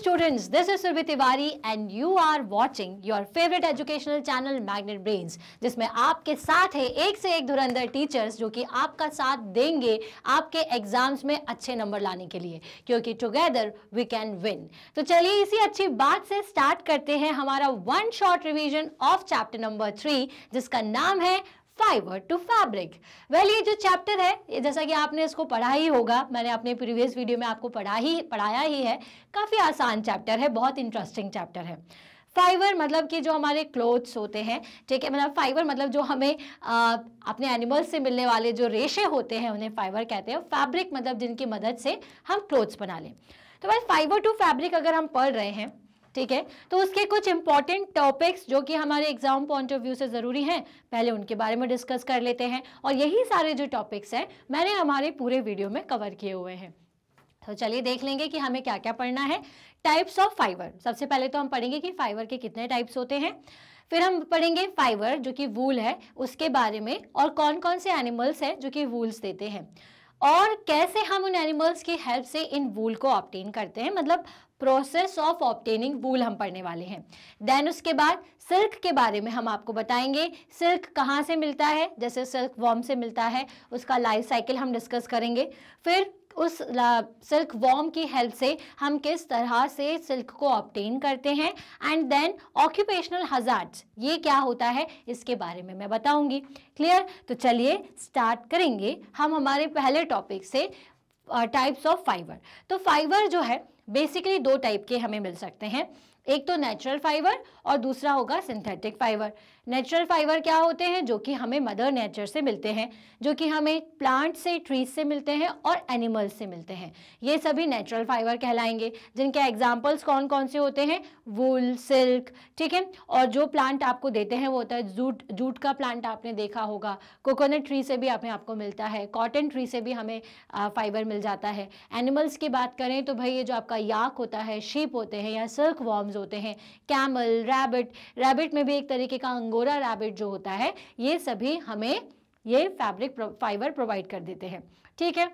students, this is Surbhi Tiwari and you are watching your favorite educational channel Magnet Brains जिसमें आपके साथ है एक से एक धुरंधर टीचर्स जो कि आपका साथ देंगे आपके एग्जाम्स में अच्छे नंबर लाने के लिए क्योंकि टुगेदर वी कैन विन तो चलिए इसी अच्छी बात से स्टार्ट करते हैं हमारा one short revision of chapter number three जिसका नाम है फाइबर टू फैब्रिक वेल ये जो चैप्टर है जैसा कि आपने इसको पढ़ा ही होगा मैंने अपने प्रीवियस वीडियो में आपको पढ़ा ही पढ़ाया ही है काफ़ी आसान चैप्टर है बहुत इंटरेस्टिंग चैप्टर है फाइबर मतलब कि जो हमारे क्लोथ्स होते हैं ठीक है मतलब फाइबर मतलब जो हमें आ, अपने एनिमल्स से मिलने वाले जो रेशे होते हैं उन्हें फाइबर कहते हैं फैब्रिक मतलब जिनकी मदद से हम क्लोथ्स बना लें तो भाई फाइबर टू फैब्रिक अगर हम पढ़ रहे हैं ठीक है तो उसके कुछ इंपॉर्टेंट टॉपिक्स जो कि हमारे एग्जाम पॉइंट ऑफ व्यू से ज़रूरी हैं पहले उनके बारे में डिस्कस कर लेते हैं और यही सारे जो टॉपिक्स हैं मैंने हमारे पूरे वीडियो में कवर किए हुए हैं तो चलिए देख लेंगे कि हमें क्या क्या पढ़ना है टाइप्स ऑफ फाइबर सबसे पहले तो हम पढ़ेंगे कि फाइबर के कितने टाइप्स होते हैं फिर हम पढ़ेंगे फाइबर जो कि वूल है उसके बारे में और कौन कौन से एनिमल्स हैं जो कि वूल्स देते हैं और कैसे हम उन एनिमल्स की हेल्प से इन वूल को ऑप्टेन करते हैं मतलब प्रोसेस ऑफ ऑप्टेनिंग वूल हम पढ़ने वाले हैं देन उसके बाद सिल्क के बारे में हम आपको बताएंगे सिल्क कहाँ से मिलता है जैसे सिल्क वॉम से मिलता है उसका लाइफ साइकिल हम डिस्कस करेंगे फिर उस सिल्क वॉम की हेल्प से हम किस तरह से सिल्क को ऑप्टेन करते हैं एंड देन ऑक्यूपेशनल हजार्ड ये क्या होता है इसके बारे में मैं बताऊंगी क्लियर तो चलिए स्टार्ट करेंगे हम हमारे पहले टॉपिक से टाइप्स ऑफ फाइबर तो फाइबर जो है बेसिकली दो टाइप के हमें मिल सकते हैं एक तो नेचुरल फाइबर और दूसरा होगा सिंथेटिक फाइबर नेचुरल फाइबर क्या होते हैं जो कि हमें मदर नेचर से मिलते हैं जो कि हमें प्लांट से ट्रीज से मिलते हैं और एनिमल से मिलते हैं ये सभी नेचुरल फाइबर कहलाएंगे जिनके एग्जाम्पल्स कौन कौन से होते हैं वूल सिल्क ठीक है और जो प्लांट आपको देते हैं वो होता है जूट जूट का प्लांट आपने देखा होगा कोकोनट ट्री से भी हमें आपको मिलता है कॉटन ट्री से भी हमें फाइबर मिल जाता है एनिमल्स की बात करें तो भाई ये जो आपका याक होता है शीप होते हैं या सिल्क वॉर्म्स होते हैं कैमल रैबिट रैबिट में भी एक तरीके का अंगो अंगोरा रैबिट जो होता है ये सभी हमें ये फैब्रिक फाइबर प्रोवाइड कर देते हैं ठीक है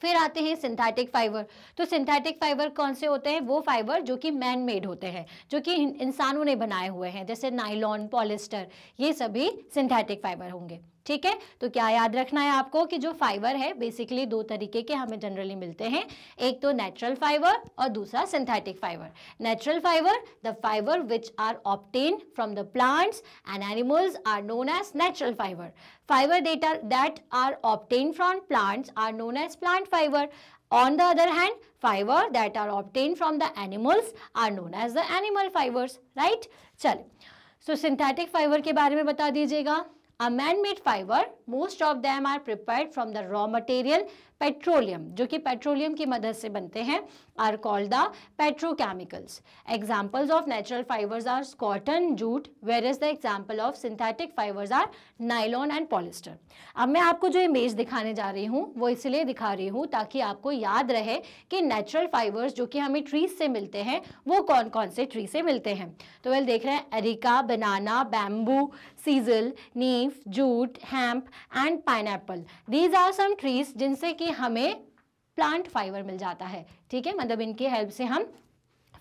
फिर आते हैं सिंथेटिक फाइबर तो सिंथेटिक फाइबर कौन से होते हैं वो फाइबर जो कि मैन मेड होते हैं जो कि इंसानों ने बनाए हुए हैं जैसे नाइलॉन पॉलिस्टर ये सभी सिंथेटिक फाइबर होंगे ठीक है तो क्या याद रखना है आपको कि जो फाइबर है बेसिकली दो तरीके के हमें जनरली मिलते हैं एक तो नेचुरल फाइबर और दूसरा synthetic fibre natural fibre the fibre which are obtained from the plants and animals are known as natural fibre fibre data that are obtained from plants are known as plant fibre on the other hand fibre that are obtained from the animals are known as the animal fibre right चल, so synthetic fibre के बारे में बता दीजिएगा a manmade fibre most of them are prepare from the raw material petroleum जो कि petroleum की मदद से बनते हैं are called the petrochemicals. Examples of natural fibers are cotton, jute, whereas the example of synthetic fibers are nylon and polyester. ab main aapko jo image dikhane ja rahi hu wo isliye dikha rahi hu taki aapko yaad rahe ki natural fibers jo ki hame trees se milte hain wo kon kon se tree se milte hain to well dekh rahe hain erica banana bamboo sisal kenaf jute hemp and pine these are some trees जिनसे कि हमें plant fibre मिल जाता है ठीक है मतलब इनके help से हम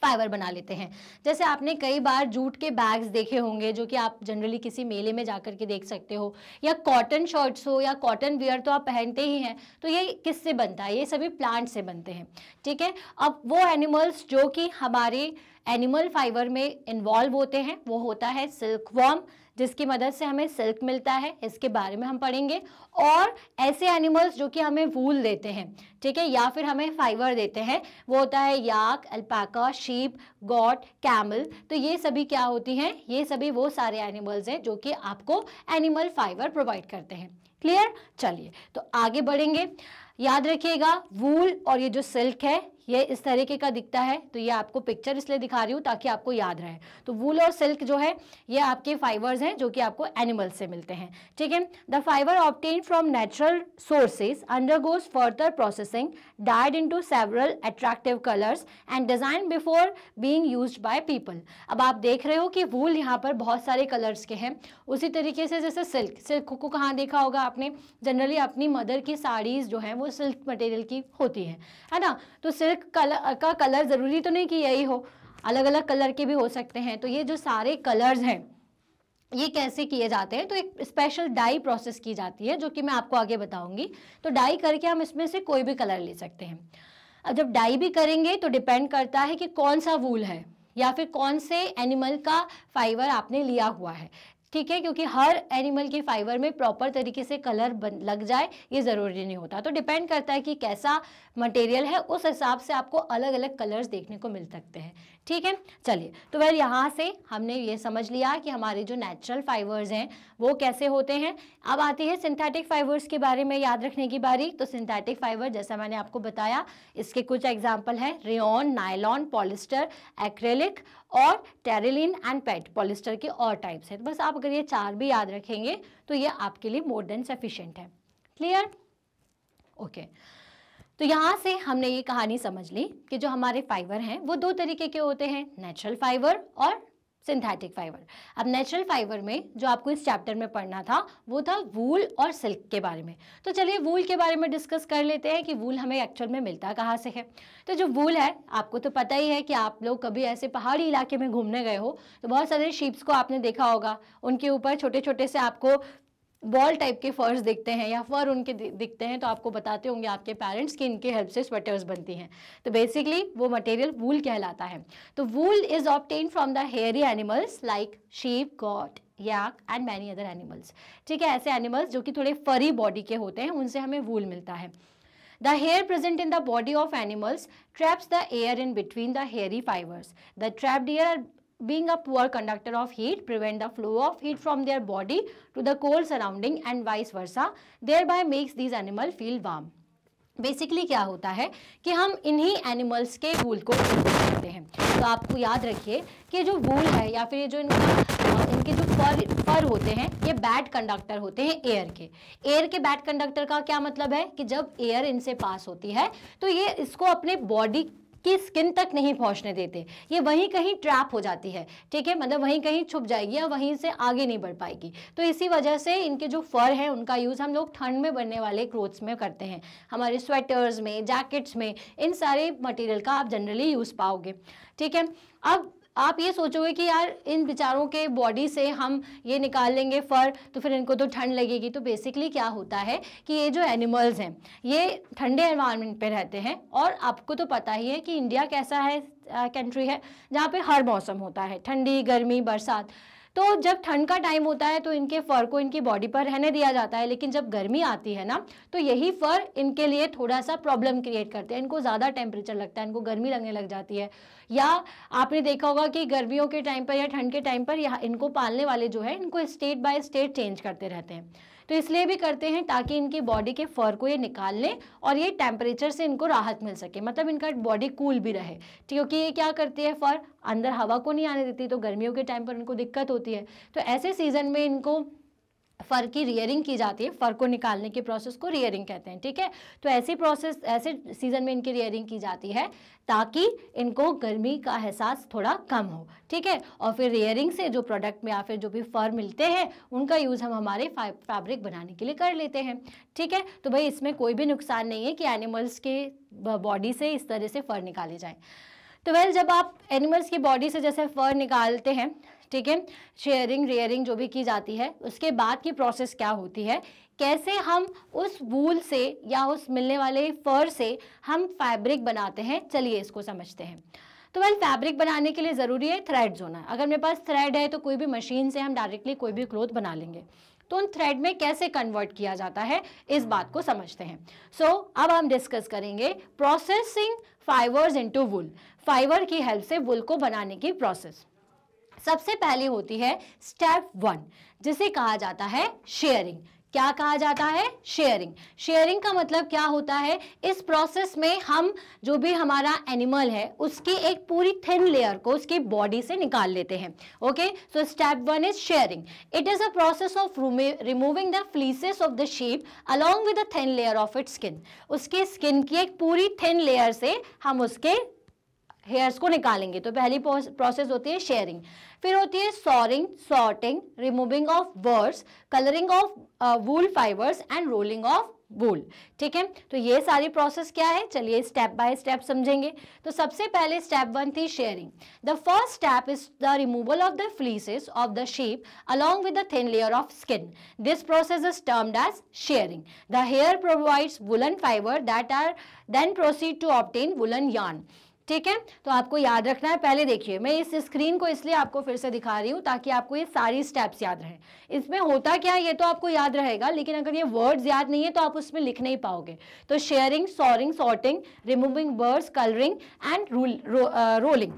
फाइबर बना लेते हैं जैसे आपने कई बार जूट के बैग्स देखे होंगे जो कि आप जनरली किसी मेले में जाकर के देख सकते हो या कॉटन शर्ट्स हो या कॉटन वियर तो आप पहनते ही हैं तो ये किससे बनता है ये सभी प्लांट से बनते हैं ठीक है अब वो एनिमल्स जो कि हमारे एनिमल फाइबर में इन्वॉल्व होते हैं वो होता है सिल्क वॉर्म जिसकी मदद से हमें सिल्क मिलता है इसके बारे में हम पढ़ेंगे और ऐसे एनिमल्स जो कि हमें वूल देते हैं ठीक है या फिर हमें फाइबर देते हैं वो होता है yak alpaca sheep goat camel तो ये सभी क्या होती हैं ये सभी वो सारे एनिमल्स हैं जो कि आपको एनिमल फाइबर प्रोवाइड करते हैं क्लियर चलिए तो आगे बढ़ेंगे याद रखिएगा वूल और ये जो सिल्क है ये इस तरीके का दिखता है तो ये आपको पिक्चर इसलिए दिखा रही हूँ ताकि आपको याद रहे तो वूल और सिल्क जो है ये आपके फाइबर्स हैं जो कि आपको एनिमल से मिलते हैं ठीक है the fibre obtained from natural sources undergoes further processing dyed into several attractive colours and design before being use by people अब आप देख रहे हो कि वूल यहाँ पर बहुत सारे कलर्स के हैं उसी तरीके से जैसे सिल्क सिल्क को कहाँ देखा होगा आपने जनरली अपनी मदर की साड़ीज़ जो हैं वो सिल्क मटेरियल की होती है है ना तो सिल्क कलर का कलर ज़रूरी तो नहीं कि यही हो अलग अलग कलर के भी हो सकते हैं तो ये जो सारे कलर्स हैं ये कैसे किए जाते हैं तो एक स्पेशल डाई प्रोसेस की जाती है जो कि मैं आपको आगे बताऊंगी तो डाई करके हम इसमें से कोई भी कलर ले सकते हैं अब जब डाई भी करेंगे तो डिपेंड करता है कि कौन सा वूल है या फिर कौन से एनिमल का फाइबर आपने लिया हुआ है ठीक है क्योंकि हर एनिमल के फाइबर में प्रॉपर तरीके से कलर बन लग जाए ये ज़रूरी नहीं होता तो डिपेंड करता है कि कैसा मटेरियल है उस हिसाब से आपको अलग अलग कलर्स देखने को मिल सकते हैं ठीक है चलिए तो वह यहाँ से हमने ये समझ लिया कि हमारे जो नेचुरल फाइबर्स हैं वो कैसे होते हैं अब आती है सिंथेटिक फाइबर्स के बारे में याद रखने की बारी तो सिंथेटिक फाइबर जैसा मैंने आपको बताया इसके कुछ एग्जाम्पल हैं रेन नायलॉन पॉलिस्टर एक्रेलिक और टेरिलिन एंड पेट पॉलिस्टर के और टाइप्स हैं तो बस आप अगर ये चार भी याद रखेंगे तो ये आपके लिए मोर देन सफिशेंट है क्लियर ओके okay. तो यहाँ से हमने ये कहानी समझ ली कि जो हमारे फाइबर हैं वो दो तरीके के होते हैं नेचुरल फाइबर और सिंथेटिक फाइबर अब नेचुरल फाइबर में जो आपको इस चैप्टर में पढ़ना था वो था वूल और सिल्क के बारे में तो चलिए वूल के बारे में डिस्कस कर लेते हैं कि वूल हमें एक्चुअल में मिलता कहाँ से है तो जो वूल है आपको तो पता ही है कि आप लोग कभी ऐसे पहाड़ी इलाके में घूमने गए हो तो बहुत सारे शीप्स को आपने देखा होगा उनके ऊपर छोटे छोटे से आपको बॉल टाइप के फर्स दिखते हैं या फर उनके दिखते हैं तो आपको बताते होंगे आपके पेरेंट्स कि इनके हेल्प से स्वेटर्स बनती हैं तो बेसिकली वो मटेरियल वूल कहलाता है तो wool is obtain from the hairy animals like sheep goat yak and many other animals ठीक है ऐसे एनिमल्स जो कि थोड़े फरी बॉडी के होते हैं उनसे हमें वूल मिलता है the hair present in the body of animals traps the air in between the hairy fibres the trap air being a poor conductor of heat prevent the flow of heat from their body to the cold surrounding and vice versa thereby makes these animal feel warm basically क्या होता है कि हम इन्हीं animals के वूल को करते हैं तो आपको याद रखिए कि जो वूल है या फिर ये जो इनका इनके जो पर पर होते हैं ये बैड कंडक्टर होते हैं एयर के एयर के बैड कंडक्टर का क्या मतलब है कि जब एयर इनसे पास होती है तो ये इसको अपने बॉडी कि स्किन तक नहीं पहुंचने देते ये वहीं कहीं ट्रैप हो जाती है ठीक है मतलब वहीं कहीं छुप जाएगी या वहीं से आगे नहीं बढ़ पाएगी तो इसी वजह से इनके जो फर है उनका यूज़ हम लोग ठंड में बनने वाले क्लोथ्स में करते हैं हमारे स्वेटर्स में जैकेट्स में इन सारे मटेरियल का आप जनरली यूज़ पाओगे ठीक है अब आप ये सोचोगे कि यार इन बेचारों के बॉडी से हम ये निकाल लेंगे फर तो फिर इनको तो ठंड लगेगी तो बेसिकली क्या होता है कि ये जो एनिमल्स हैं ये ठंडे एनवायरनमेंट पे रहते हैं और आपको तो पता ही है कि इंडिया कैसा है कंट्री है जहाँ पे हर मौसम होता है ठंडी गर्मी बरसात तो जब ठंड का टाइम होता है तो इनके फर को इनकी बॉडी पर रहने दिया जाता है लेकिन जब गर्मी आती है ना तो यही फर इनके लिए थोड़ा सा प्रॉब्लम क्रिएट करते हैं इनको ज़्यादा टेम्परेचर लगता है इनको गर्मी लगने लग जाती है या आपने देखा होगा कि गर्मियों के टाइम पर या ठंड के टाइम पर या इनको पालने वाले जो है इनको स्टेट बाय स्टेट चेंज करते रहते हैं तो इसलिए भी करते हैं ताकि इनकी बॉडी के फर को ये निकाल लें और ये टेम्परेचर से इनको राहत मिल सके मतलब इनका बॉडी कूल भी रहे क्योंकि ये क्या करती है फर अंदर हवा को नहीं आने देती तो गर्मियों के टाइम पर इनको दिक्कत होती है तो ऐसे सीज़न में इनको फर की रियरिंग की जाती है फर को निकालने के प्रोसेस को रियरिंग कहते हैं ठीक है तो ऐसी प्रोसेस ऐसे सीजन में इनकी रियरिंग की जाती है ताकि इनको गर्मी का एहसास थोड़ा कम हो ठीक है और फिर रियरिंग से जो प्रोडक्ट में या फिर जो भी फर मिलते हैं उनका यूज़ हम हमारे फैब्रिक बनाने के लिए कर लेते हैं ठीक है तो भाई इसमें कोई भी नुकसान नहीं है कि एनिमल्स के बॉडी से इस तरह से फर निकाले जाएँ तो वेल जब आप एनिमल्स की बॉडी से जैसे फर निकालते हैं ठीक है शेयरिंग रेयरिंग जो भी की जाती है उसके बाद की प्रोसेस क्या होती है कैसे हम उस वूल से या उस मिलने वाले फर से हम फैब्रिक बनाते हैं चलिए इसको समझते हैं तो वेल फैब्रिक बनाने के लिए ज़रूरी है थ्रेड्स होना अगर मेरे पास थ्रेड है तो कोई भी मशीन से हम डायरेक्टली कोई भी क्लोथ बना लेंगे तो उन थ्रेड में कैसे कन्वर्ट किया जाता है इस बात को समझते हैं सो so, अब हम डिस्कस करेंगे processing fibres into wool fibre की हेल्प से वुल को बनाने की प्रोसेस सबसे पहली होती है स्टेप वन जिसे कहा जाता है शेयरिंग क्या कहा जाता है शेयरिंग शेयरिंग का मतलब क्या होता है इस प्रोसेस में हम जो भी हमारा एनिमल है उसकी एक पूरी थिन लेयर को उसकी बॉडी से निकाल लेते हैं okay so step one is shearing it is a process of removing the fleeces of the sheep along with the thin layer of it skin उसके स्किन की एक पूरी थिन लेयर से हम उसके हेयर्स को निकालेंगे तो पहली प्रोसेस होती है शेयरिंग फिर होती है सॉरिंग सॉर्टिंग रिमूविंग ऑफ वर्ड्स colouring of wool fibres and rolling of wool ठीक है तो ये सारी प्रोसेस क्या है चलिए स्टेप बाय स्टेप समझेंगे तो सबसे पहले स्टेप वन थी shearing the first step is the removal of the fleeces of the sheep along with the thin layer of skin. This process is termed as shearing. The hair provides woolen fiber that are then proceed to obtain woolen ठीक है तो आपको याद रखना है पहले देखिए मैं इस स्क्रीन को इसलिए आपको फिर से दिखा रही हूँ ताकि आपको ये सारी स्टेप्स याद रहे इसमें होता क्या है ये तो आपको याद रहेगा लेकिन अगर ये वर्ड्स याद नहीं है तो आप उसमें लिख नहीं पाओगे तो शेयरिंग सॉरिंग सॉर्टिंग रिमूविंग वर्ड्स कलरिंग एंड रोलिंग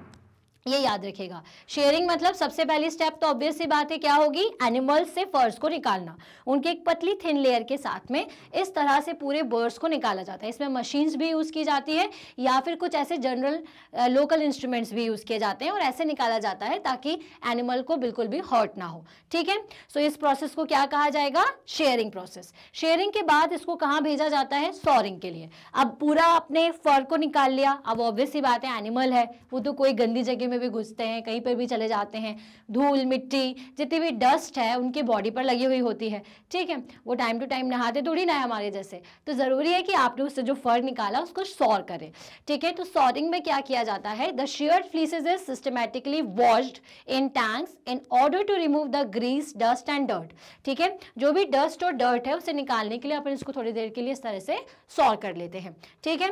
ये याद रखेगा शेयरिंग मतलब सबसे पहली स्टेप तो ऑब्वियस सी बात है क्या होगी एनिमल्स से फर्स को निकालना उनके एक पतली थिन लेयर के साथ में इस तरह से पूरे बर्ड्स को निकाला जाता है इसमें मशीन्स भी यूज़ की जाती है या फिर कुछ ऐसे जनरल लोकल इंस्ट्रूमेंट्स भी यूज़ किए जाते हैं और ऐसे निकाला जाता है ताकि एनिमल को बिल्कुल भी हॉट ना हो ठीक है सो इस प्रोसेस को क्या कहा जाएगा शेयरिंग प्रोसेस शेयरिंग के बाद इसको कहाँ भेजा जाता है सॉरिंग के लिए अब पूरा अपने फर को निकाल लिया अब ऑब्वियस सी बात है एनिमल है वो तो कोई गंदी जगह में में भी घुसते हैं कहीं पर भी चले जाते हैं धूल मिट्टी जितनी भी डस्ट है उनके बॉडी पर लगी हुई होती है ठीक है वो टाइम टू टाइम नहाते थोड़ी ना है हमारे जैसे तो ज़रूरी है कि आपने उससे जो फर निकाला उसको सॉर करें ठीक है तो सॉरिंग में क्या किया जाता है the sheared fleeces is systematically washed in tanks in order to remove the grease dust and dirt ठीक है जो भी डस्ट और डर्ट है उसे निकालने के लिए अपन इसको थोड़ी देर के लिए इस तरह से सॉर कर लेते हैं ठीक है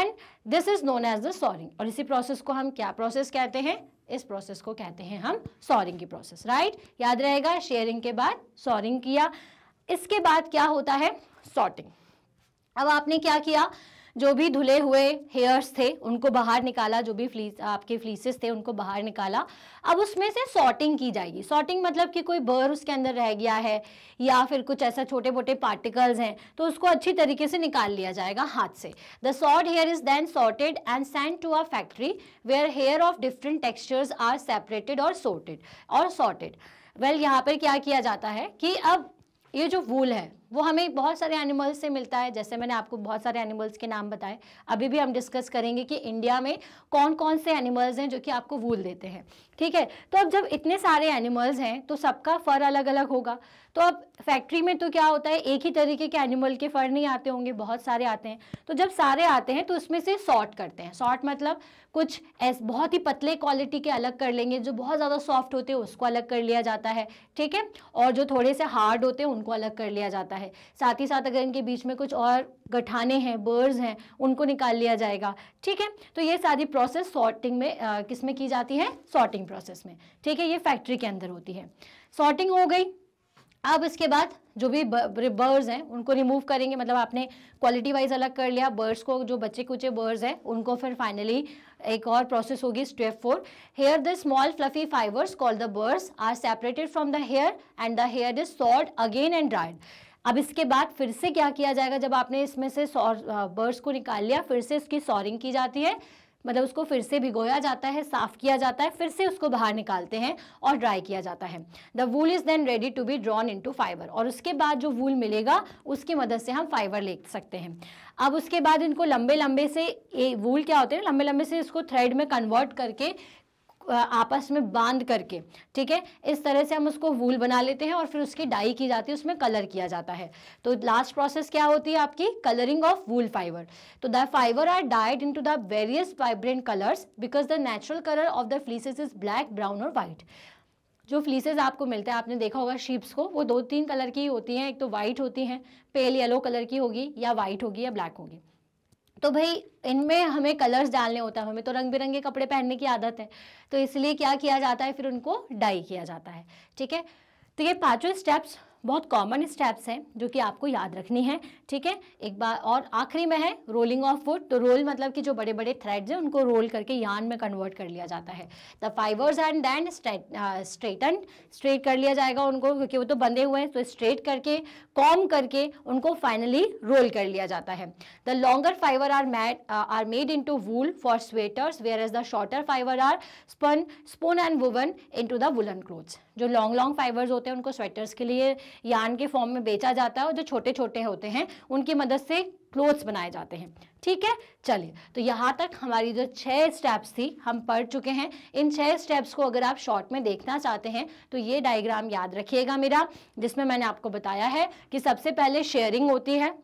and this is known as the scouring और इसी प्रोसेस को हम क्या प्रोसेस कहते हैं इस प्रोसेस को कहते हैं हम सॉरिंग की प्रोसेस राइट याद रहेगा शेयरिंग के बाद सॉरिंग किया इसके बाद क्या होता है सॉर्टिंग अब आपने क्या किया जो भी धुले हुए हेयर्स थे उनको बाहर निकाला जो भी फ्लीस आपके फ्लीसेस थे उनको बाहर निकाला अब उसमें से सॉर्टिंग की जाएगी सॉर्टिंग मतलब कि कोई बर उसके अंदर रह गया है या फिर कुछ ऐसा छोटे मोटे पार्टिकल्स हैं तो उसको अच्छी तरीके से निकाल लिया जाएगा हाथ से the sort hair is then sorted and send to a factory where hair of different textures are separated और सोर्टेड और सॉर्टेड वेल well, यहाँ पर क्या किया जाता है कि अब ये जो वूल है वो हमें बहुत सारे एनिमल्स से मिलता है जैसे मैंने आपको बहुत सारे एनिमल्स के नाम बताए अभी भी हम डिस्कस करेंगे कि इंडिया में कौन कौन से एनिमल्स हैं जो कि आपको वूल देते हैं ठीक है तो अब जब इतने सारे एनिमल्स हैं तो सबका फ़र अलग अलग होगा तो अब फैक्ट्री में तो क्या होता है एक ही तरीके के एनिमल के फ़र नहीं आते होंगे बहुत सारे आते हैं तो जब सारे आते हैं तो उसमें से सॉर्ट करते हैं सॉर्ट मतलब कुछ एस बहुत ही पतले क्वालिटी के अलग कर लेंगे जो बहुत ज़्यादा सॉफ्ट होते हैं उसको अलग कर लिया जाता है ठीक है और जो थोड़े से हार्ड होते हैं उनको अलग कर लिया जाता है साथ ही साथ अगर इनके बीच में कुछ और गठाने हैं बर्ड्स हैं उनको निकाल लिया जाएगा ठीक है तो ये सारी प्रोसेस सॉर्टिंग में किस में की जाती है सॉर्टिंग प्रोसेस में ठीक है ये फैक्ट्री के अंदर होती है सॉर्टिंग हो गई अब इसके बाद जो भी बर्ड्स हैं उनको रिमूव करेंगे मतलब आपने क्वालिटी वाइज अलग कर लिया बर्ड्स को जो बच्चे कुचे बर्ड्स हैं उनको फिर फाइनली एक और प्रोसेस होगी step four here the small fluffy fibres call the burrs are separated from the hair and the hair is sorted again and dried अब इसके बाद फिर से क्या किया जाएगा जब आपने इसमें से बर्ड्स को निकाल लिया फिर से इसकी सॉरिंग की जाती है मतलब उसको फिर से भिगोया जाता है साफ़ किया जाता है फिर से उसको बाहर निकालते हैं और ड्राई किया जाता है the wool is then ready to be drawn into fibre और उसके बाद जो वूल मिलेगा उसकी मदद से हम फाइबर ले सकते हैं अब उसके बाद इनको लंबे लंबे से ए वूल क्या होते हैं लंबे लंबे से इसको थ्रेड में कन्वर्ट करके आपस में बांध करके ठीक है इस तरह से हम उसको वूल बना लेते हैं और फिर उसकी डाई की जाती है उसमें कलर किया जाता है तो लास्ट प्रोसेस क्या होती है आपकी कलरिंग ऑफ वूल फाइबर तो the fibre are dyed into the various vibrant colours because the natural colour of the fleeces is black brown और वाइट जो फ्लीसेज आपको मिलते हैं आपने देखा होगा शीप्स को वो दो तीन कलर की होती हैं एक तो वाइट होती हैं पेल येलो कलर की होगी या वाइट होगी या ब्लैक होगी तो भाई इनमें हमें कलर्स डालने होता है हमें तो रंग बिरंगे कपड़े पहनने की आदत है तो इसलिए क्या किया जाता है फिर उनको डाई किया जाता है ठीक है तो ये पांचों स्टेप्स बहुत कॉमन स्टेप्स हैं जो कि आपको याद रखनी है ठीक है एक बार और आखिरी में है रोलिंग ऑफ वुड तो रोल मतलब कि जो बड़े बड़े थ्रेड्स हैं उनको रोल करके यान में कन्वर्ट कर लिया जाता है the fibres and then straighten straight कर लिया जाएगा उनको क्योंकि वो तो बंधे हुए हैं तो स्ट्रेट करके कॉम करके उनको फाइनली रोल कर लिया जाता है the longer fibre are made are made into wool for sweaters whereas the shorter fibre are spun spun and woven into the woollen clothes जो long long fibres होते हैं उनको sweaters के लिए यान के form में बेचा जाता है और जो छोटे छोटे होते हैं उनकी मदद से क्लोथ्स बनाए जाते हैं ठीक है चलिए तो यहाँ तक हमारी जो छः स्टेप्स थी हम पढ़ चुके हैं इन छः स्टेप्स को अगर आप शॉर्ट में देखना चाहते हैं तो ये डायग्राम याद रखिएगा मेरा जिसमें मैंने आपको बताया है कि सबसे पहले शेयरिंग होती है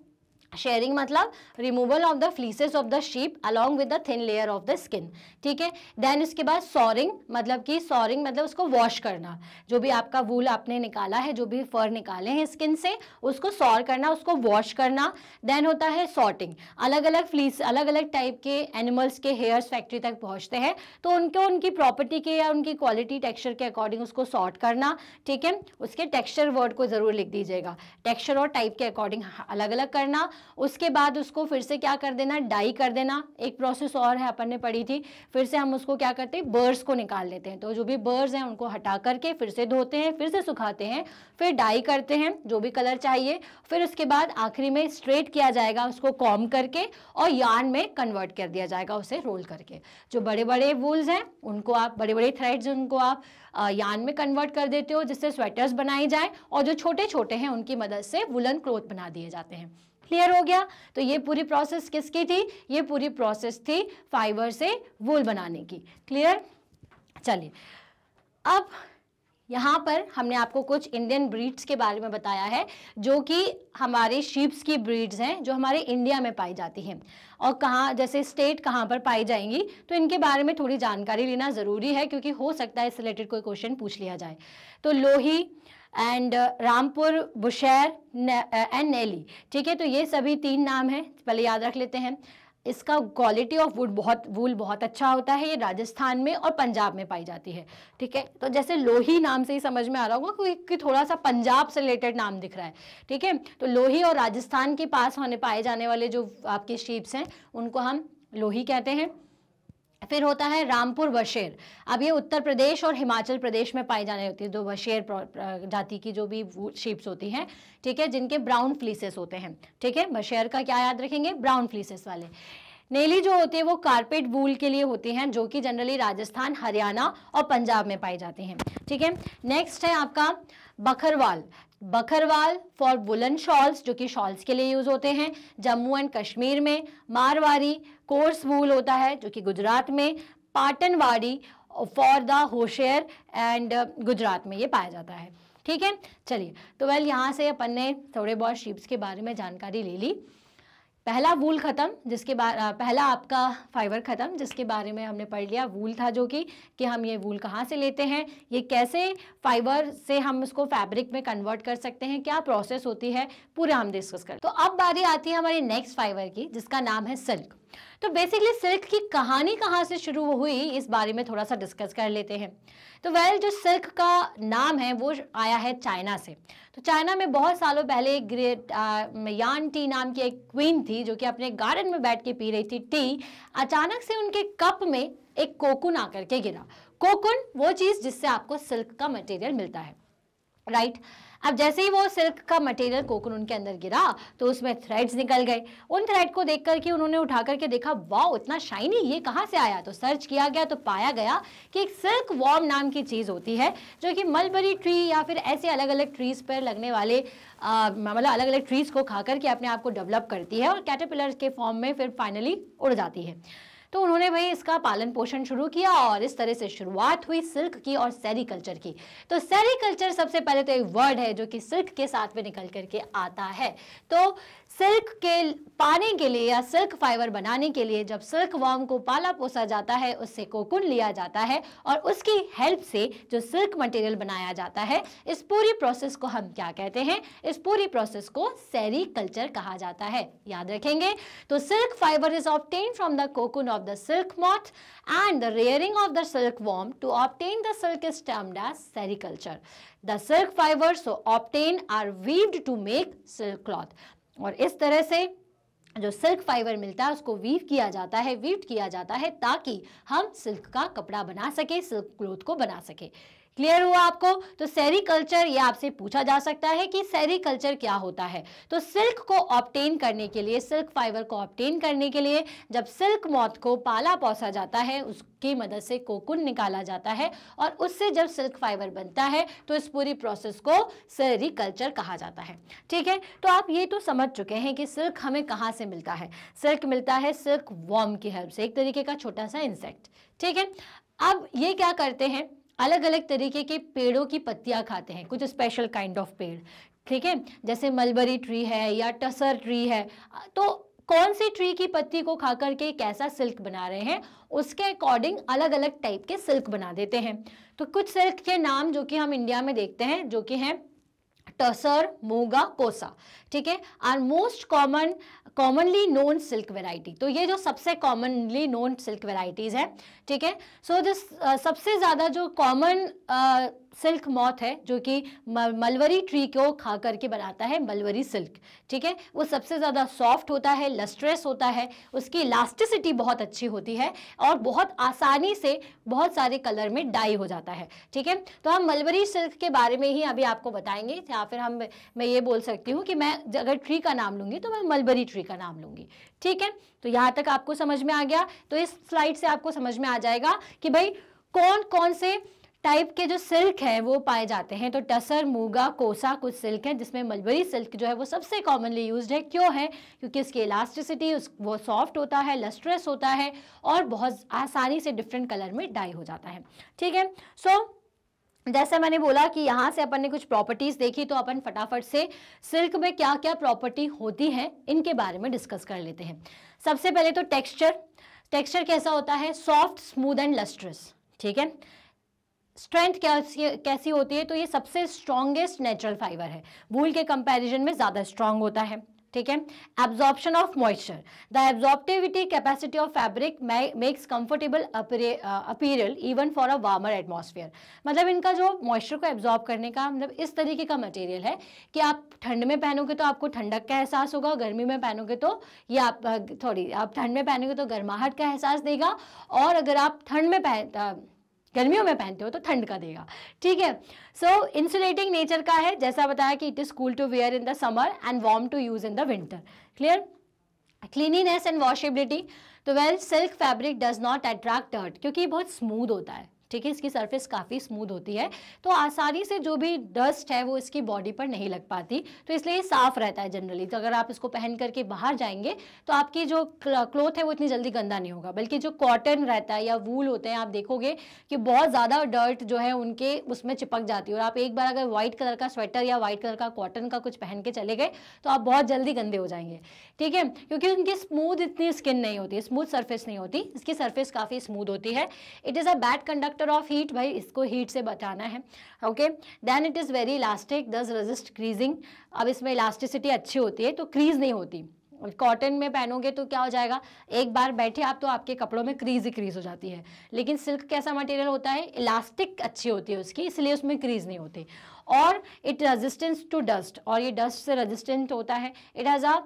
शेयरिंग मतलब removal of the fleeces of the sheep along with the thin layer of the skin ठीक है देन इसके बाद सॉरिंग मतलब कि सॉरिंग मतलब उसको वॉश करना जो भी आपका वूल आपने निकाला है जो भी फर निकाले हैं स्किन से उसको सॉर करना उसको वॉश करना देन होता है सॉर्टिंग अलग अलग फ्लीस अलग अलग टाइप के एनिमल्स के हेयर्स फैक्ट्री तक पहुँचते हैं तो उनको उनकी प्रॉपर्टी के या उनकी क्वालिटी टेक्स्चर के अकॉर्डिंग उसको सॉर्ट करना ठीक है उसके टेक्स्चर वर्ड को ज़रूर लिख दीजिएगा टेक्स्चर और टाइप के अकॉर्डिंग अलग अलग करना उसके बाद उसको फिर से क्या कर देना डाई कर देना एक प्रोसेस और है अपन ने पढ़ी थी फिर से हम उसको क्या करते हैं बर्ड्स को निकाल लेते हैं तो जो भी बर्ड्स हैं उनको हटा करके फिर से धोते हैं फिर से सुखाते हैं फिर डाई करते हैं जो भी कलर चाहिए फिर उसके बाद आखिरी में स्ट्रेट किया जाएगा उसको कॉम करके और यार्न में कन्वर्ट कर दिया जाएगा उसे रोल करके जो बड़े बड़े वूल्स हैं उनको आप बड़े बड़े थ्रेड्स उनको आप यान में कन्वर्ट कर देते हो जिससे स्वेटर्स बनाए जाए और जो छोटे छोटे हैं उनकी मदद से वुलन क्लोथ बना दिए जाते हैं क्लियर हो गया तो ये पूरी प्रोसेस किसकी थी ये पूरी प्रोसेस थी फाइबर से वूल बनाने की क्लियर चलिए अब यहाँ पर हमने आपको कुछ इंडियन ब्रीड्स के बारे में बताया है जो कि हमारे शीप्स की ब्रीड्स हैं जो हमारे इंडिया में पाई जाती हैं और कहाँ जैसे स्टेट कहाँ पर पाई जाएंगी तो इनके बारे में थोड़ी जानकारी लेना ज़रूरी है क्योंकि हो सकता है इस रिलेटेड कोई क्वेश्चन पूछ लिया जाए तो लोही एंड रामपुर बुशैर एंड नैली ठीक है तो ये सभी तीन नाम हैं पहले याद रख लेते हैं इसका क्वालिटी ऑफ वुड बहुत वूल बहुत अच्छा होता है ये राजस्थान में और पंजाब में पाई जाती है ठीक है तो जैसे लोही नाम से ही समझ में आ रहा होगा क्योंकि थोड़ा सा पंजाब से रिलेटेड नाम दिख रहा है ठीक है तो लोही और राजस्थान के पास होने पाए जाने वाले जो आपके शीप्स हैं उनको हम लोही कहते हैं फिर होता है रामपुर बशेर अब ये उत्तर प्रदेश और हिमाचल प्रदेश में पाई जाने होती है जो बशेर जाति की जो भी शेप्स होती हैं ठीक है जिनके ब्राउन फ्लीसेस होते हैं ठीक है बशेर का क्या याद रखेंगे ब्राउन फ्लीसेस वाले नेली जो होती है वो कारपेट वूल के लिए होती हैं जो कि जनरली राजस्थान हरियाणा और पंजाब में पाई जाती हैं ठीक है नेक्स्ट है आपका Bakharwal Bakharwal for woollen shawls जो कि शॉल्स के लिए यूज़ होते हैं जम्मू एंड कश्मीर में मारवाड़ी कोर्स वूल होता है जो कि गुजरात में Patanwadi for the hosiery and Gujarat में ये पाया जाता है ठीक है चलिए तो वेल यहाँ से अपन ने थोड़े बहुत शिप्स के बारे में जानकारी ले ली पहला वूल ख़त्म जिसके बारे पहला आपका फाइबर ख़त्म जिसके बारे में हमने पढ़ लिया वूल था जो कि कि हम ये वूल कहाँ से लेते हैं ये कैसे फाइबर से हम इसको फैब्रिक में कन्वर्ट कर सकते हैं क्या प्रोसेस होती है पूरा हम डिस्कस करें तो अब बारी आती है हमारे नेक्स्ट फाइबर की जिसका नाम है सिल्क तो बेसिकली सिल्क की कहानी कहाँ से शुरू हुई इस बारे में थोड़ा सा डिस्कस कर लेते हैं तो वेल जो सिल्क का नाम है वो आया है चाइना से तो चाइना में बहुत सालों पहले ग्रेट यान टी नाम की एक क्वीन थी जो कि अपने गार्डन में बैठ के पी रही थी टी अचानक से उनके कप में एक कोकुन आकर के गिरा कोकुन वो चीज़ जिससे आपको सिल्क का मटेरियल मिलता है राइट right? अब जैसे ही वो सिल्क का मटेरियल कोकनून के अंदर गिरा तो उसमें थ्रेड्स निकल गए उन थ्रेड को देख करके उन्होंने उठा करके देखा वाह इतना शाइनी ये कहाँ से आया तो सर्च किया गया तो पाया गया कि एक सिल्क वॉर्म नाम की चीज़ होती है जो कि मलबरी ट्री या फिर ऐसे अलग अलग ट्रीज़ पर लगने वाले मतलब अलग अलग ट्रीज़ को खा करके अपने आप को डेवलप करती है और कैटेपिलर के फॉर्म में फिर फाइनली उड़ जाती है तो उन्होंने भाई इसका पालन पोषण शुरू किया और इस तरह से शुरुआत हुई सिल्क की और सेरिकल्चर की तो सेरिकल्चर सबसे पहले तो एक वर्ड है जो कि सिल्क के साथ में निकल करके आता है तो सिल्क के पाने के लिए या सिल्क फाइबर बनाने के लिए जब सिल्क वॉर्म को पाला पोसा जाता है उससे कोकुन लिया जाता है और उसकी हेल्प से जो सिल्क मटेरियल बनाया जाता है इस पूरी प्रोसेस को हम क्या कहते हैं इस पूरी प्रोसेस को सेरिकल्चर कहा जाता है याद रखेंगे तो silk fibre is obtain from the cocoon of the silk moth and the rearing of the silkworm to obtain the silk is termed as sericulture. The silk fibers so obtained are weaved to make silk cloth. और इस तरह से जो silk fibre मिलता है उसको weave किया जाता है वीव किया जाता है ताकि हम सिल्क का कपड़ा बना सके सिल्क क्लोथ को बना सके क्लियर हुआ आपको तो सेरिकल्चर ये आपसे पूछा जा सकता है कि सेरिकल्चर क्या होता है तो सिल्क को ऑप्टेन करने के लिए सिल्क फाइबर को ऑप्टेन करने के लिए जब सिल्क मौत को पाला पोसा जाता है उसकी मदद से कोकुन निकाला जाता है और उससे जब सिल्क फाइबर बनता है तो इस पूरी प्रोसेस को सेरिकल्चर कहा जाता है ठीक है तो आप ये तो समझ चुके हैं कि सिल्क हमें कहाँ से मिलता है सिल्क मिलता है सिल्क वॉर्म की हेल्प से एक तरीके का छोटा सा इंसेक्ट ठीक है अब ये क्या करते हैं अलग अलग तरीके के पेड़ों की पत्तियाँ खाते हैं कुछ स्पेशल काइंड ऑफ पेड़ ठीक है जैसे मलबरी ट्री है या टसर ट्री है तो कौन सी ट्री की पत्ती को खा करके एक ऐसा सिल्क बना रहे हैं उसके अकॉर्डिंग अलग अलग टाइप के सिल्क बना देते हैं तो कुछ सिल्क के नाम जो कि हम इंडिया में देखते हैं जो कि हैं टसर मोगा कोसा ठीक है are most common commonly known silk variety तो ये जो सबसे कॉमनली नोन सिल्क वेराइटीज़ है ठीक है uh, सो दिस जो सबसे ज़्यादा जो कॉमन सिल्क मॉथ है जो कि मलवरी ट्री को खा करके बनाता है मलवरी सिल्क ठीक है वो सबसे ज़्यादा सॉफ्ट होता है लस्ट्रेस होता है उसकी इलास्टिसिटी बहुत अच्छी होती है और बहुत आसानी से बहुत सारे कलर में डाई हो जाता है ठीक है तो हम मलवरी सिल्क के बारे में ही अभी आपको बताएंगे या फिर हम मैं ये बोल सकती हूँ कि मैं अगर ट्री का नाम लूँगी तो मैं मलबरी ट्री का नाम लूँगी ठीक है तो यहाँ तक आपको समझ में आ गया तो इस स्लाइड से आपको समझ में आ जाएगा कि भाई कौन कौन से टाइप के जो सिल्क हैं वो पाए जाते हैं तो टसर मूगा कोसा कुछ सिल्क हैं जिसमें मलबरी सिल्क जो है वो सबसे कॉमनली यूज है क्यों है क्योंकि इसकी इलास्टिसिटी उस वो सॉफ्ट होता है लस्ट्रेस होता है और बहुत आसानी से डिफरेंट कलर में डाई हो जाता है ठीक है सो so, जैसे मैंने बोला कि यहाँ से अपन ने कुछ प्रॉपर्टीज़ देखी तो अपन फटाफट से सिल्क में क्या क्या प्रॉपर्टी होती है इनके बारे में डिस्कस कर लेते हैं सबसे पहले तो टेक्स्चर टेक्स्चर कैसा होता है सॉफ्ट स्मूद एंड लस्ट्रस ठीक है स्ट्रेंथ कैसी कैसी होती है तो ये सबसे स्ट्रॉन्गेस्ट नेचुरल फाइबर है वूल के कंपैरिजन में ज़्यादा स्ट्रॉन्ग होता है ठीक है absorption of moisture the absorptivity capacity of fabric makes comfortable apparel even for a warmer atmosphere मतलब इनका जो मॉइस्चर को एब्जॉर्ब करने का मतलब इस तरीके का मटेरियल है कि आप ठंड में पहनोगे तो आपको ठंडक का एहसास होगा गर्मी में पहनोगे तो या आप थोड़ी uh, आप ठंड में पहनोगे तो गर्माहट का एहसास देगा और अगर आप ठंड में पहन uh, गर्मियों में पहनते हो तो ठंड का देगा ठीक है सो इंसुलेटिंग नेचर का है जैसा बताया कि it is cool to wear in the summer and warm to use in the winter clear cleanliness and washability तो well silk fabric does not attract dirt क्योंकि ये बहुत स्मूद होता है ठीक है इसकी सरफेस काफ़ी स्मूथ होती है तो आसानी से जो भी डस्ट है वो इसकी बॉडी पर नहीं लग पाती तो इसलिए ये साफ़ रहता है जनरली तो अगर आप इसको पहन करके बाहर जाएंगे तो आपकी जो क्लोथ है वो इतनी जल्दी गंदा नहीं होगा बल्कि जो कॉटन रहता है या वूल होते हैं आप देखोगे कि बहुत ज़्यादा डर्ट जो है उनके उसमें चिपक जाती है और आप एक बार अगर व्हाइट कलर का स्वेटर या व्हाइट कलर का कॉटन का कुछ पहन के चले गए तो आप बहुत जल्दी गंदे हो जाएंगे ठीक है क्योंकि उनकी स्मूथ इतनी स्किन नहीं होती स्मूथ सर्फेस नहीं होती इसकी सर्फेस काफ़ी स्मूथ होती है it is a bad conduct conductor of heat भाई इसको हीट से बचाना है okay then it is very elastic thus resist creasing अब इसमें इलास्टिसिटी अच्छी होती है तो क्रीज नहीं होती कॉटन में पहनोगे तो क्या हो जाएगा एक बार बैठे आप तो आपके कपड़ों में क्रीज ही क्रीज हो जाती है लेकिन सिल्क कैसा मटेरियल होता है इलास्टिक अच्छी होती है उसकी इसलिए उसमें क्रीज नहीं होती और इट रेजिस्टेंस टू डस्ट और ये डस्ट से रेजिस्टेंट होता है it has a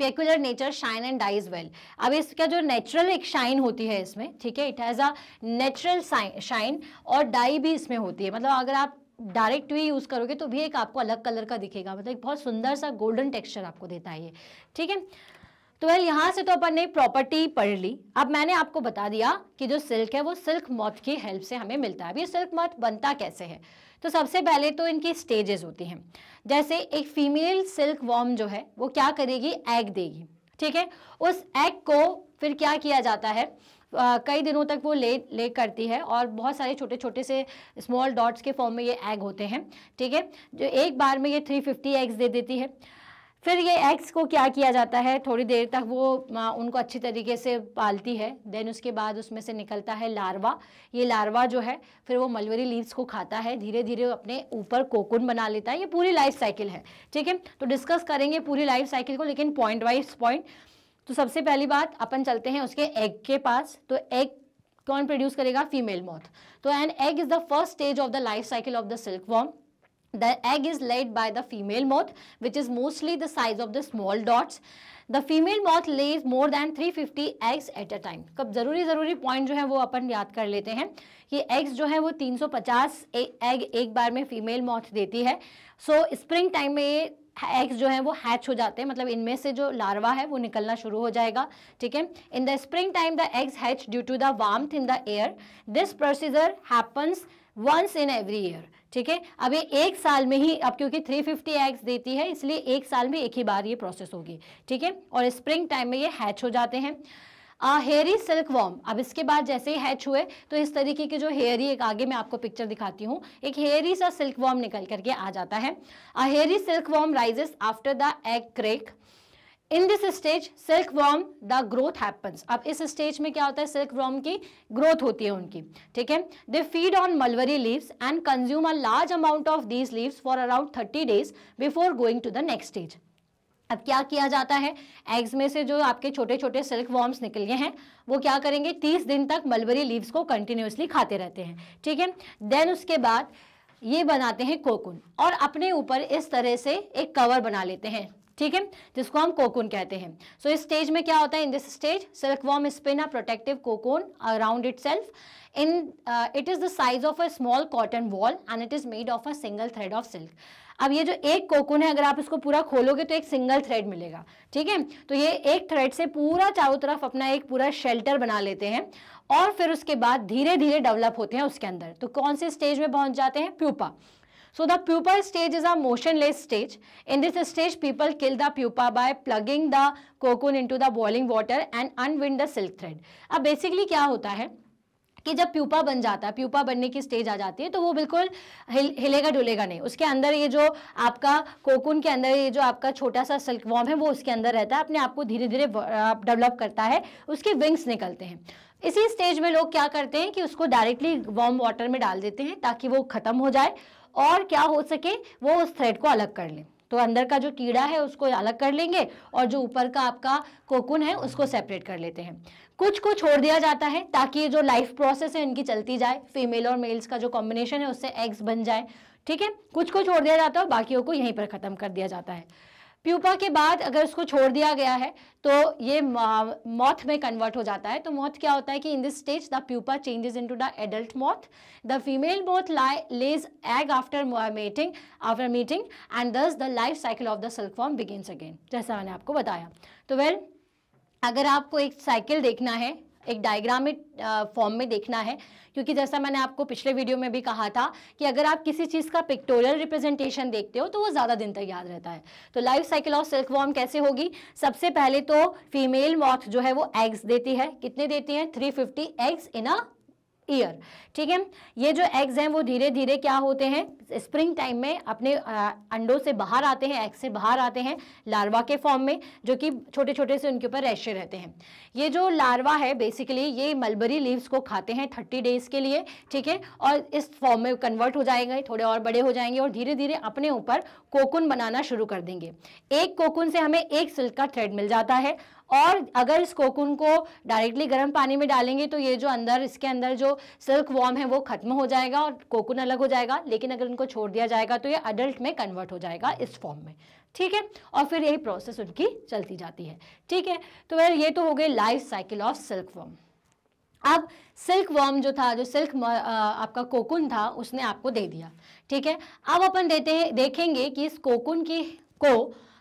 peculiar nature shine and dyes well अब इसका जो नेचुरल एक शाइन होती है इसमें ठीक है it has a natural shine और डाई भी इसमें होती है मतलब अगर आप डायरेक्ट भी यूज़ करोगे तो भी एक आपको अलग कलर का दिखेगा मतलब एक बहुत सुंदर सा गोल्डन टेक्स्चर आपको देता है ये ठीक है तो वेल यहाँ से तो अपन ने प्रॉपर्टी पढ़ ली अब मैंने आपको बता दिया कि जो सिल्क है वो सिल्क मौत की हेल्प से हमें मिलता है अब ये सिल्क मौत बनता कैसे है तो सबसे पहले तो इनकी स्टेजेस होती हैं जैसे एक फीमेल सिल्क वॉर्म जो है वो क्या करेगी एग देगी ठीक है उस एग को फिर क्या किया जाता है आ, कई दिनों तक वो ले ले करती है और बहुत सारे छोटे छोटे से स्मॉल डॉट्स के फॉर्म में ये एग होते हैं ठीक है जो एक बार में ये 350 एग्स दे देती है फिर ये एग्स को क्या किया जाता है थोड़ी देर तक वो उनको अच्छी तरीके से पालती है देन उसके बाद उसमें से निकलता है लार्वा ये लार्वा जो है फिर वो मलवरी लीव्स को खाता है धीरे धीरे अपने ऊपर कोकुन बना लेता है ये पूरी लाइफ साइकिल है ठीक है तो डिस्कस करेंगे पूरी लाइफ साइकिल को लेकिन पॉइंट वाइज पॉइंट तो सबसे पहली बात अपन चलते हैं उसके एग के पास तो एग कौन प्रोड्यूस करेगा फीमेल मॉथ तो and egg is the first stage of the life cycle of the silkworm the egg is laid by the female moth which is mostly the size of the small dots the female moth lays more than three fifty eggs at a time कब ज़रूरी ज़रूरी point जो है वो अपन याद कर लेते हैं ये एग्स जो है वो 350 एग एक बार में फीमेल मॉथ देती है सो स्प्रिंग टाइम में एग्स जो है वो हैच हो जाते हैं मतलब इनमें से जो लार्वा है वो निकलना शुरू हो जाएगा ठीक है in the spring time the eggs hatch due to the warm in the air this procedure happens once in every year ठीक है अब ये एक साल में ही अब क्योंकि 350 फिफ्टी एग्स देती है इसलिए एक साल में एक ही बार ये प्रोसेस होगी ठीक है और स्प्रिंग टाइम में ये हैच हो जाते हैं हेयरी सिल्क वॉर्म अब इसके बाद जैसे ही हैच हुए तो इस तरीके के जो हेयरी एक आगे मैं आपको पिक्चर दिखाती हूँ एक हेयरी सा सिल्क वॉर्म निकल करके आ जाता है a hairy silkworm rises after the egg crack in this stage silkworm the growth happens अब इस स्टेज में क्या होता है सिल्क वॉर्म की ग्रोथ होती है उनकी ठीक है they feed on mulberry leaves and consume a large amount of these leaves for around thirty days before going to the next stage अब क्या किया जाता है एग्स में से जो आपके छोटे छोटे सिल्क वॉर्म्स निकल गए हैं वो क्या करेंगे तीस दिन तक मलवरी लीव्स को कंटिन्यूसली खाते रहते हैं ठीक है देन उसके बाद ये बनाते हैं कोकुन और अपने ऊपर इस तरह से एक कवर बना लेते हैं ठीक है जिसको हम कोकोन कहते हैं सो so, इस स्टेज में क्या होता है in this stage silkworm spin a protective cocoon around itself in it is the size of a small cotton ball and it is made of a single thread of silk अब ये जो एक cocoon है अगर आप इसको पूरा खोलोगे तो एक सिंगल थ्रेड मिलेगा ठीक है तो ये एक थ्रेड से पूरा चारों तरफ अपना एक पूरा शेल्टर बना लेते हैं और फिर उसके बाद धीरे धीरे डेवलप होते हैं उसके अंदर तो कौन से स्टेज में पहुंच जाते हैं pupa So the pupa stage is a motionless stage. In this stage, people kill the pupa by plugging the cocoon into the boiling water and unwind the silk thread. अब basically क्या होता है कि जब प्यूपा बन जाता है pupa बनने की स्टेज आ जाती है तो वो बिल्कुल हिल हिलेगा डुलेगा नहीं उसके अंदर ये जो आपका कोकुन के अंदर ये जो आपका छोटा सा सिल्क वॉम है वो उसके अंदर रहता है अपने आप को धीरे धीरे डेवलप करता है उसके विंग्स निकलते हैं इसी स्टेज में लोग क्या करते हैं कि उसको डायरेक्टली वॉम वाटर में डाल देते हैं ताकि वो ख़त्म हो जाए और क्या हो सके वो उस थ्रेड को अलग कर लें तो अंदर का जो कीड़ा है उसको अलग कर लेंगे और जो ऊपर का आपका कोकुन है उसको सेपरेट कर लेते हैं कुछ को छोड़ दिया जाता है ताकि जो लाइफ प्रोसेस है इनकी चलती जाए फीमेल और मेल्स का जो कॉम्बिनेशन है उससे एग्स बन जाए ठीक है कुछ को छोड़ दिया जाता है और बाकियों को यहीं पर ख़त्म कर दिया जाता है प्यूपा के बाद अगर उसको छोड़ दिया गया है तो ये मौत में कन्वर्ट हो जाता है तो मौत क्या होता है कि in this stage the pupa changes into the adult moth the female moth lays egg after mating after meeting and thus the life cycle of the silk form begins again जैसा मैंने आपको बताया तो वेल well, अगर आपको एक cycle देखना है एक डायग्राम में फॉर्म में देखना है क्योंकि जैसा मैंने आपको पिछले वीडियो में भी कहा था कि अगर आप किसी चीज़ का पिक्टोरियल रिप्रेजेंटेशन देखते हो तो वो ज़्यादा दिन तक याद रहता है तो life cycle of silkworm कैसे होगी सबसे पहले तो फीमेल मॉथ जो है वो एग्स देती है कितने देती हैं three fifty eggs in a year ठीक है ये जो एग्स हैं वो धीरे धीरे क्या होते हैं स्प्रिंग टाइम में अपने अंडों से बाहर आते हैं एग्स से बाहर आते हैं लार्वा के फॉर्म में जो कि छोटे छोटे से उनके ऊपर रैशे रहते हैं ये जो लार्वा है बेसिकली ये मलबरी लीव्स को खाते हैं थर्टी डेज के लिए ठीक है और इस फॉर्म में कन्वर्ट हो जाएंगे थोड़े और बड़े हो जाएंगे और धीरे धीरे अपने ऊपर कोकुन बनाना शुरू कर देंगे एक कोकुन से हमें एक सिल्क का थ्रेड मिल जाता है और अगर इस कोकुन को डायरेक्टली गर्म पानी में डालेंगे तो ये जो अंदर इसके अंदर जो सिल्क वॉर्म है वो खत्म हो जाएगा और कोकुन अलग हो जाएगा लेकिन अगर इनको छोड़ दिया जाएगा तो ये अडल्ट में कन्वर्ट हो जाएगा इस फॉर्म में ठीक है और फिर यही प्रोसेस उनकी चलती जाती है ठीक है तो वह ये तो हो गई life cycle of silkworm अब सिल्क वॉर्म जो था जो सिल्क आपका कोकुन था उसने आपको दे दिया ठीक है अब अपन देते हैं देखेंगे कि इस कोकुन की को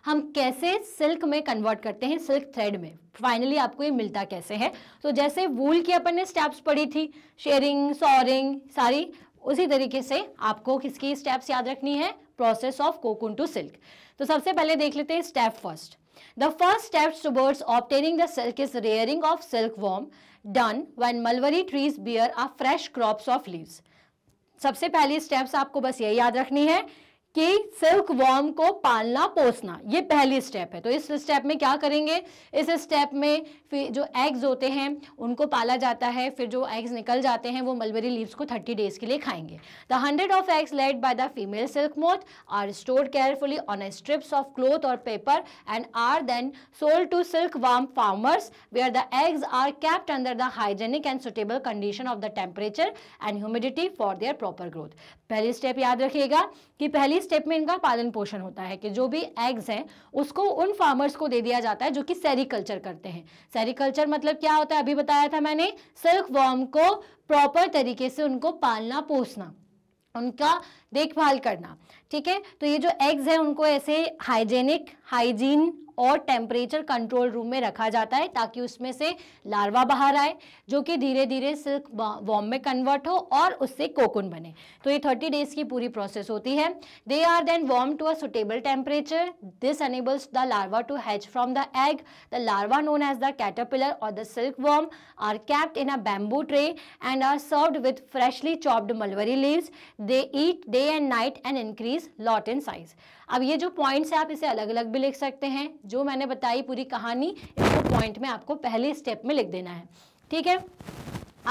हम कैसे सिल्क में कन्वर्ट करते हैं सिल्क थ्रेड में फाइनली आपको ये मिलता कैसे है तो जैसे वूल की अपन ने स्टेप्स पढ़ी थी शेयरिंग सॉरिंग सारी उसी तरीके से आपको किसकी स्टेप्स याद रखनी है process of cocoon to silk तो सबसे पहले देख लेते हैं step first the first step towards obtaining the silk is rearing of silkworm done on mulberry trees bear a fresh crops of leave सबसे पहली स्टेप्स आपको बस ये याद रखनी है कि सिल्क वॉर्म को पालना पोसना ये पहली स्टेप है तो इस स्टेप में क्या करेंगे इस स्टेप में फिर जो एग्स होते हैं उनको पाला जाता है फिर जो एग्स निकल जाते हैं वो मलबेरी लीव्स को 30 डेज के लिए खाएंगे the hundred of eggs laid by the female silk moth are stored carefully on a strips of cloth और paper and are then sold to silkworm farmers वे the eggs are kept under the hygienic and suitable condition of the temperature and humidity for their proper growth पहली step याद रखिएगा कि पहली step में इनका पालन पोषण होता है कि जो भी एग्स हैं उसको उन फार्मर्स को दे दिया जाता है जो कि सेरिकल्चर करते हैं सेरिकल्चर मतलब क्या होता है अभी बताया था मैंने सिल्क वॉर्म को प्रॉपर तरीके से उनको पालना पोसना उनका देखभाल करना ठीक है तो ये जो एग्स है उनको ऐसे हाइजेनिक हाइजीन और टेम्परेचर कंट्रोल रूम में रखा जाता है ताकि उसमें से लार्वा बाहर आए जो कि धीरे धीरे सिल्क वॉम में कन्वर्ट हो और उससे कोकुन बने तो ये 30 डेज की पूरी प्रोसेस होती है they are then warm to a suitable temperature this enables the larva to hatch from the egg the larva known as the caterpillar और the silkworm are kept in a bamboo tray and are served with freshly chopped mulberry leaves they eat the day and night and increase lot in size अब ये जो points है आप इसे अलग अलग भी लिख सकते हैं जो मैंने बताई पूरी कहानी इसको पॉइंट में आपको पहले स्टेप में लिख देना है ठीक है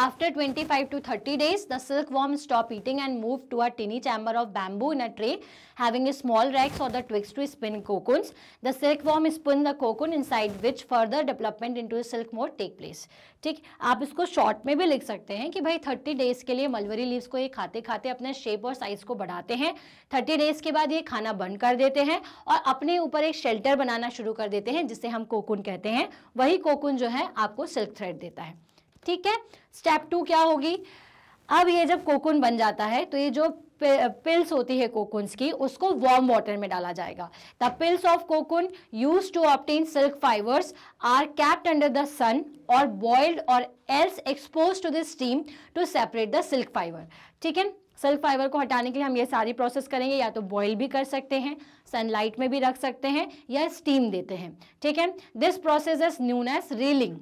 After 25 to 30 days, the silkworm stop eating and move to a tiny chamber of bamboo in a tray having a small racks or the twigs to spin cocoons. The silkworm spin the cocoon inside which further development into a silk mode take place. ठीक आप इसको short में भी लिख सकते हैं कि भाई थर्टी डेज के लिए मलवरी लीव्स को ये खाते खाते अपने शेप और साइज को बढ़ाते हैं थर्टी डेज के बाद ये खाना बंद कर देते हैं और अपने ऊपर एक शेल्टर बनाना शुरू कर देते हैं जिसे हम कोकुन कहते हैं वही कोकुन जो है आपको सिल्क थ्रेड देता है ठीक है स्टेप टू क्या होगी अब ये जब कोकुन बन जाता है तो ये जो पिल्स होती है कोकुन्स की उसको वार्म वाटर में डाला जाएगा the piles of cocoon use to obtain silk fibres are kept under the sun और बॉइल्ड और else exposed to the steam to separate the silk fibre ठीक है सिल्क फाइबर को हटाने के लिए हम ये सारी प्रोसेस करेंगे या तो बॉइल भी कर सकते हैं सनलाइट में भी रख सकते हैं या स्टीम देते हैं ठीक है this process is known as reeling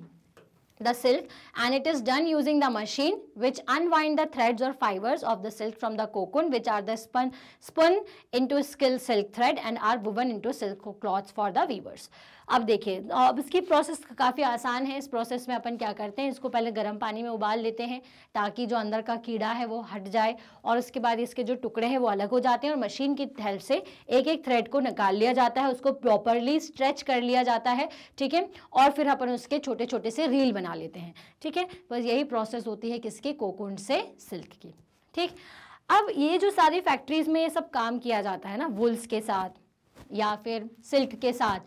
the silk and it is done using the machine which unwind the threads or fibers of the silk from the cocoon which are the spun, spun into skill silk thread and are woven into silk cloths for the weavers. अब देखिए अब इसकी process काफ़ी आसान है इस process में अपन क्या करते हैं इसको पहले गर्म पानी में उबाल लेते हैं ताकि जो अंदर का कीड़ा है वो हट जाए और उसके बाद इसके जो टुकड़े हैं वो अलग हो जाते हैं और मशीन की हेल्प से एक एक थ्रेड को निकाल लिया जाता है उसको प्रॉपरली स्ट्रेच कर लिया जाता है ठीक है और फिर अपन उसके छोटे छोटे से रील बना लेते हैं ठीक है बस यही प्रोसेस होती है किसके कोकुंड से सिल्क की ठीक अब ये जो सारी फैक्ट्रीज में ये सब काम किया जाता है ना वुल्स के साथ या फिर सिल्क के साथ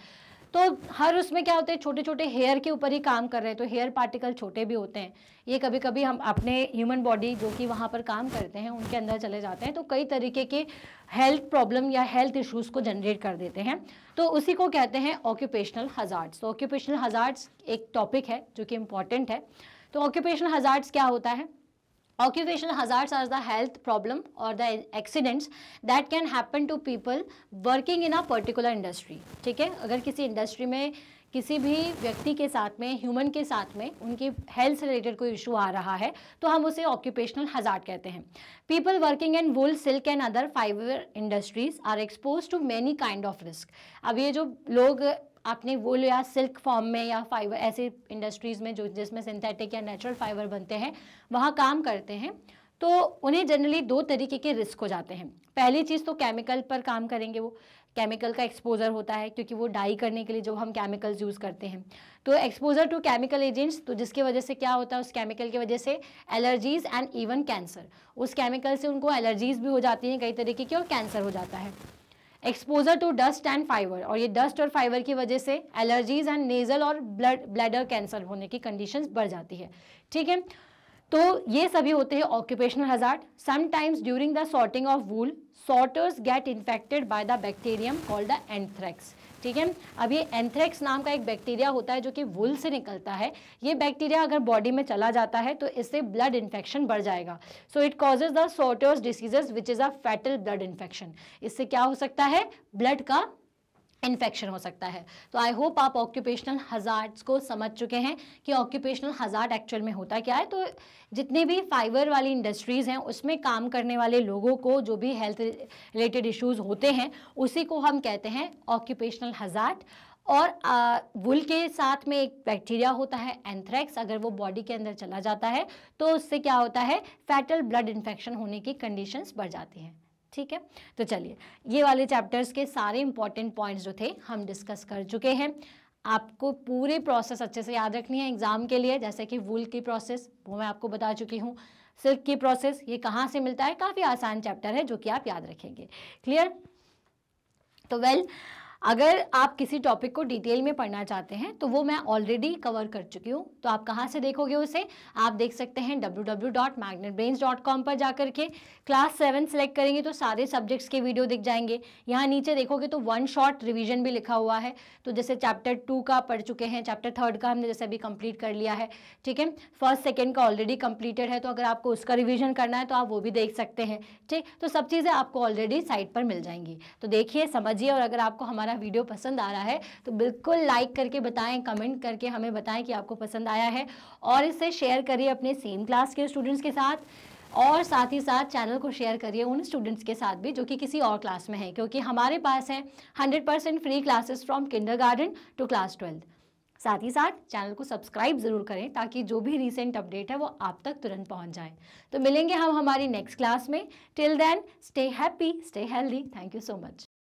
तो हर उसमें क्या होता है छोटे छोटे हेयर के ऊपर ही काम कर रहे हैं तो हेयर पार्टिकल छोटे भी होते हैं ये कभी कभी हम अपने ह्यूमन बॉडी जो कि वहाँ पर काम करते हैं उनके अंदर चले जाते हैं तो कई तरीके के हेल्थ प्रॉब्लम या हेल्थ इश्यूज़ को जनरेट कर देते हैं तो उसी को कहते हैं ऑक्यूपेशनल हज़ार्ड्स तो ऑक्यूपेशनल हज़ार्ड्स एक टॉपिक है जो कि इम्पॉर्टेंट है तो ऑक्यूपेशनल हज़ार्ड्स क्या होता है occupational hazards are the health problem or the accidents that can happen to people working in a particular industry ठीक है अगर किसी इंडस्ट्री में किसी भी व्यक्ति के साथ में ह्यूमन के साथ में उनकी हेल्थ से रिलेटेड कोई इशू आ रहा है तो हम उसे ऑक्यूपेशनल हज़ार कहते हैं people working in wool silk and other fibre industries are exposed to many kind of risk अब ये जो लोग आपने वुल या सिल्क फॉर्म में या फाइबर ऐसी इंडस्ट्रीज़ में जो जिसमें सिंथेटिक या नेचुरल फाइबर बनते हैं वहाँ काम करते हैं तो उन्हें जनरली दो तरीके के रिस्क हो जाते हैं पहली चीज़ तो केमिकल पर काम करेंगे वो केमिकल का एक्सपोज़र होता है क्योंकि वो डाई करने के लिए जो हम केमिकल्स यूज़ करते हैं तो एक्सपोज़र टू केमिकल एजेंट्स तो जिसकी वजह से क्या होता है उस केमिकल की वजह से एलर्जीज़ एंड इवन कैंसर उस केमिकल से उनको एलर्जीज़ भी हो जाती हैं कई तरीके की और कैंसर हो जाता है exposure to dust and fibre और ये डस्ट और फाइबर की वजह से एलर्जीज एंड नेजल और ब्लड ब्लैडर कैंसर होने की कंडीशंस बढ़ जाती है ठीक है तो ये सभी होते हैं occupational hazard sometimes during the sorting of wool sorters get infected by the bacterium called the anthrax ठीक है अब ये एंथ्रेक्स नाम का एक बैक्टीरिया होता है जो कि वुल से निकलता है ये बैक्टीरिया अगर बॉडी में चला जाता है तो इससे ब्लड इन्फेक्शन बढ़ जाएगा so it causes the sorters diseases which is a fatal blood infection इससे क्या हो सकता है ब्लड का इन्फेक्शन हो सकता है तो आई होप आप ऑक्यूपेशनल हजार्ड्स को समझ चुके हैं कि ऑक्यूपेशनल हजार्ड एक्चुअल में होता क्या है तो जितने भी फाइबर वाली इंडस्ट्रीज़ हैं उसमें काम करने वाले लोगों को जो भी हेल्थ रिलेटेड इश्यूज़ होते हैं उसी को हम कहते हैं ऑक्यूपेशनल हजार्ड और वुल के साथ में एक बैक्टीरिया होता है एंथ्रेक्स अगर वो बॉडी के अंदर चला जाता है तो उससे क्या होता है फैटल ब्लड इन्फेक्शन होने की कंडीशंस बढ़ जाती हैं ठीक है तो चलिए ये वाले चैप्टर्स के सारे इंपॉर्टेंट पॉइंट्स जो थे हम डिस्कस कर चुके हैं आपको पूरे प्रोसेस अच्छे से याद रखनी है एग्ज़ाम के लिए जैसे कि वूल की प्रोसेस वो मैं आपको बता चुकी हूँ सिल्क की प्रोसेस ये कहाँ से मिलता है काफ़ी आसान चैप्टर है जो कि आप याद रखेंगे क्लियर तो वेल well, अगर आप किसी टॉपिक को डिटेल में पढ़ना चाहते हैं तो वो मैं ऑलरेडी कवर कर चुकी हूँ तो आप कहाँ से देखोगे उसे आप देख सकते हैं डब्ल्यू पर जा करके क्लास सेवन सेलेक्ट करेंगे तो सारे सब्जेक्ट्स के वीडियो दिख जाएंगे यहाँ नीचे देखोगे तो वन शॉट रिविजन भी लिखा हुआ है तो जैसे चैप्टर टू का पढ़ चुके हैं चैप्टर थर्ड का हमने जैसे अभी कंप्लीट कर लिया है ठीक है फर्स्ट सेकेंड का ऑलरेडी कंप्लीटेड है तो अगर आपको उसका रिविजन करना है तो आप वो भी देख सकते हैं ठीक तो सब चीज़ें आपको ऑलरेडी साइट पर मिल जाएंगी तो देखिए समझिए और अगर आपको हमारा हमारा वीडियो पसंद आ रहा है तो बिल्कुल लाइक करके बताएं कमेंट करके हमें बताएं कि आपको पसंद आया है और इसे शेयर करिए अपने सेम क्लास के स्टूडेंट्स के साथ और साथ ही साथ चैनल को शेयर करिए उन स्टूडेंट्स के साथ भी जो कि किसी और क्लास में है क्योंकि हमारे पास है hundred percent free classes from kinder to class twelfth साथ ही साथ चैनल को सब्सक्राइब ज़रूर करें ताकि जो भी रीसेंट अपडेट है वो आप तक तुरंत पहुंच जाए तो मिलेंगे हम हमारी नेक्स्ट क्लास में till then stay happy stay healthy thank you so much